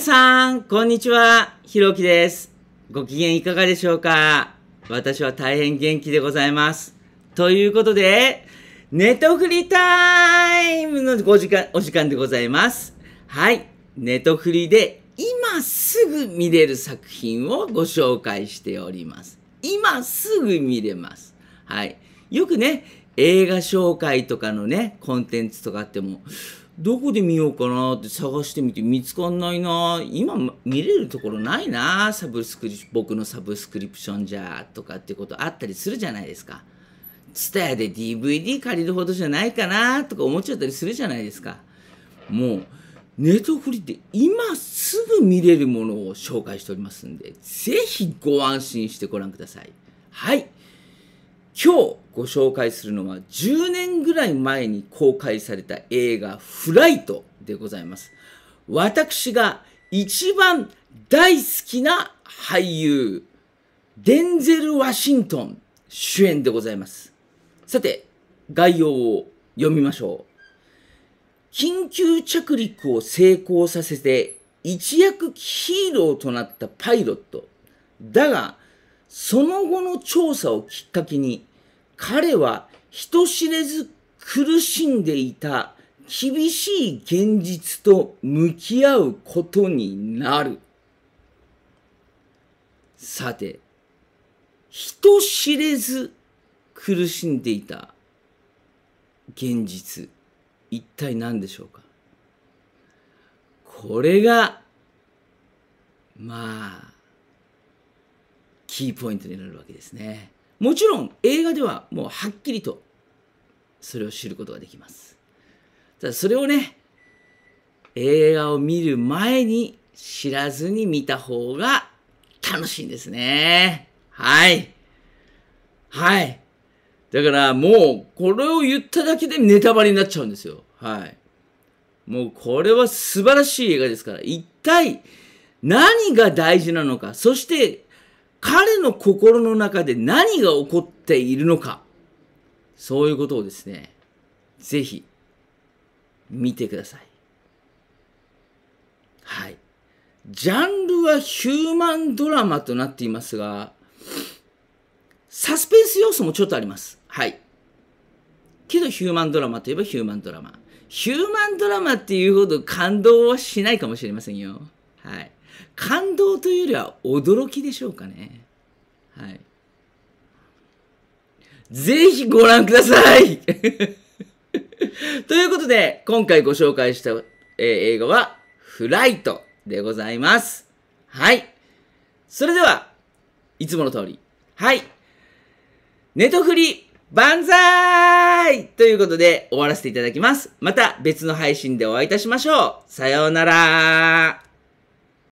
皆さん、こんにちは。ひろきです。ご機嫌いかがでしょうか私は大変元気でございます。ということで、ネトフリタイムの5時間、お時間でございます。はい。ネトフリで今すぐ見れる作品をご紹介しております。今すぐ見れます。はい。よくね、映画紹介とかのね、コンテンツとかっても、どこで見ようかなって探してみて見つかんないな今見れるところないなサブスクリ僕のサブスクリプションじゃとかってことあったりするじゃないですか。ツタヤで DVD 借りるほどじゃないかなとか思っちゃったりするじゃないですか。もうネトフリって今すぐ見れるものを紹介しておりますんで、ぜひご安心してご覧ください。はい。今日ご紹介するのは10年ぐらい前に公開された映画フライトでございます。私が一番大好きな俳優、デンゼル・ワシントン主演でございます。さて、概要を読みましょう。緊急着陸を成功させて一躍ヒーローとなったパイロット。だが、その後の調査をきっかけに彼は人知れず苦しんでいた厳しい現実と向き合うことになる。さて、人知れず苦しんでいた現実、一体何でしょうかこれが、まあ、キーポイントになるわけですね。もちろん映画ではもうはっきりとそれを知ることができます。ただそれをね、映画を見る前に知らずに見た方が楽しいんですね。はい。はい。だからもうこれを言っただけでネタバレになっちゃうんですよ。はい。もうこれは素晴らしい映画ですから、一体何が大事なのか、そして彼の心の中で何が起こっているのか、そういうことをですね、ぜひ、見てください。はい。ジャンルはヒューマンドラマとなっていますが、サスペンス要素もちょっとあります。はい。けどヒューマンドラマといえばヒューマンドラマ。ヒューマンドラマっていうほど感動はしないかもしれませんよ。はい。感動というよりは驚きでしょうかね。はい。ぜひご覧ください ということで、今回ご紹介した、えー、映画は、フライトでございます。はい。それでは、いつもの通り。はい。ネトフリ万歳ということで終わらせていただきます。また別の配信でお会いいたしましょう。さようなら。